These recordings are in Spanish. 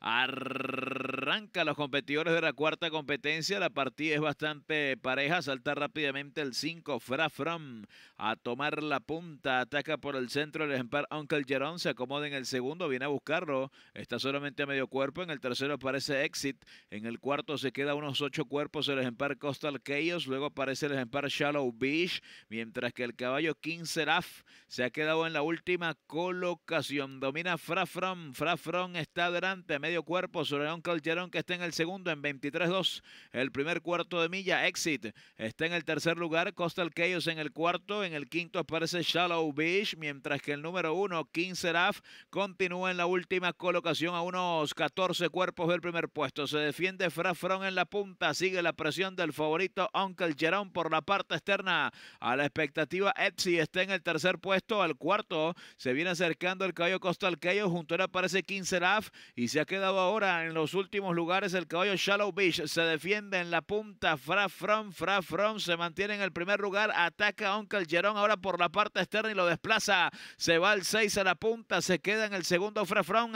Arr arranca los competidores de la cuarta competencia. La partida es bastante pareja. Salta rápidamente el 5, Fra From a tomar la punta. Ataca por el centro el ejemplar Uncle Jerón. Se acomoda en el segundo, viene a buscarlo. Está solamente a medio cuerpo. En el tercero aparece Exit. En el cuarto se queda unos ocho cuerpos el ejemplar Coastal Chaos. Luego aparece el ejemplar Shallow Beach. Mientras que el caballo King Seraf se ha quedado en la última colocación. Domina Fra Fra From está delante a medio cuerpo sobre Uncle Jerón que está en el segundo en 23-2. El primer cuarto de milla, Exit, está en el tercer lugar. Coastal Chaos en el cuarto. En el quinto aparece Shallow Beach, mientras que el número uno, King raf continúa en la última colocación a unos 14 cuerpos del primer puesto. Se defiende Frafron en la punta. Sigue la presión del favorito Uncle Jerón por la parte externa. A la expectativa, Etsy está en el tercer puesto. Al cuarto se viene acercando el caballo Coastal Chaos. Junto a él aparece King raf y se ha quedado ahora en los últimos lugares el caballo Shallow Beach. Se defiende en la punta. Fra fra Fra se mantiene en el primer lugar. Ataca a Uncle Gerón ahora por la parte externa y lo desplaza. Se va al 6 a la punta. Se queda en el segundo Fra fra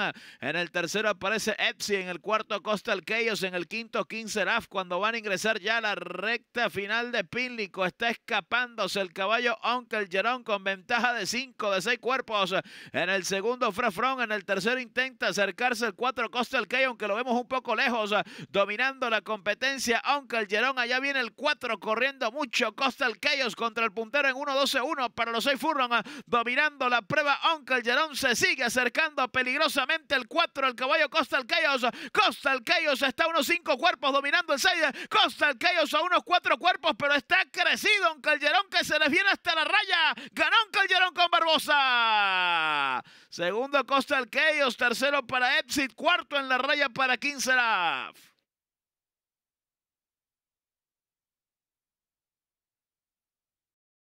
En el tercero aparece Epsi. En el cuarto Coastal Chaos. En el quinto Raff Cuando van a ingresar ya la recta final de Pílico Está escapándose el caballo Uncle Gerón con ventaja de 5 de 6 cuerpos. En el segundo Fra fra En el tercero intenta acercarse el 4 Coastal Chaos. Aunque lo vemos un poco lejos, eh, dominando la competencia, aunque el Gerón allá viene el 4 corriendo mucho, Costa el Chaos contra el puntero en 1-12-1 para los 6 Furron, eh, dominando la prueba, aunque el Gerón se sigue acercando peligrosamente el 4, el caballo Costa el Chaos, eh, Costa el Chaos está a unos 5 cuerpos dominando el 6, Costa el Chaos a unos 4 cuerpos, pero está crecido, aunque el Gerón que se les viene hasta la raya, ganó aunque el Gerón con Barbosa. Segundo, Costa Alqueos. Tercero para Epsit. Cuarto en la raya para Kinseraf.